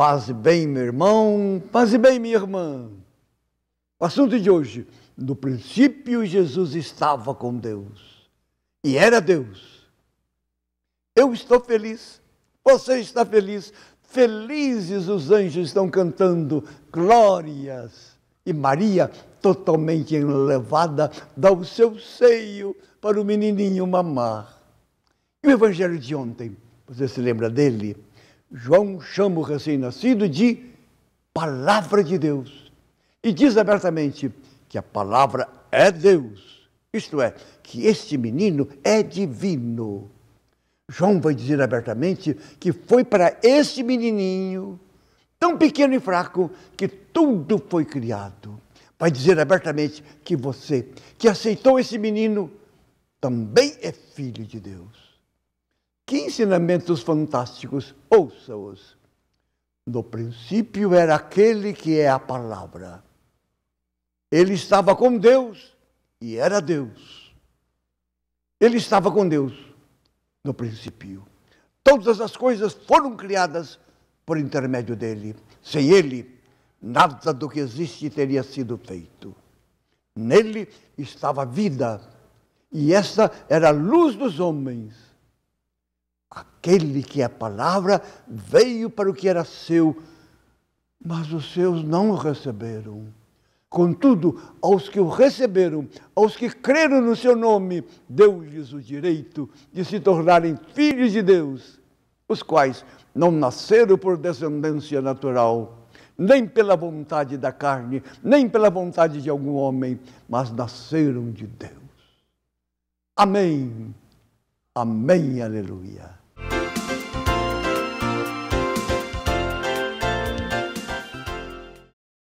Paz e bem, meu irmão, paz e bem, minha irmã. O assunto de hoje, no princípio Jesus estava com Deus e era Deus. Eu estou feliz, você está feliz, felizes os anjos estão cantando glórias. E Maria, totalmente elevada, dá o seu seio para o menininho mamar. E o evangelho de ontem, você se lembra dele? João chama o recém-nascido de Palavra de Deus e diz abertamente que a palavra é Deus, isto é, que este menino é divino. João vai dizer abertamente que foi para este menininho, tão pequeno e fraco, que tudo foi criado. Vai dizer abertamente que você, que aceitou esse menino, também é filho de Deus. Que ensinamentos fantásticos! Ouça-os. No princípio era aquele que é a palavra. Ele estava com Deus e era Deus. Ele estava com Deus no princípio. Todas as coisas foram criadas por intermédio dele. Sem ele, nada do que existe teria sido feito. Nele estava a vida, e essa era a luz dos homens aquele que é a palavra veio para o que era seu, mas os seus não o receberam. Contudo, aos que o receberam, aos que creram no seu nome, deu-lhes o direito de se tornarem filhos de Deus, os quais não nasceram por descendência natural, nem pela vontade da carne, nem pela vontade de algum homem, mas nasceram de Deus. Amém. Amém. Aleluia.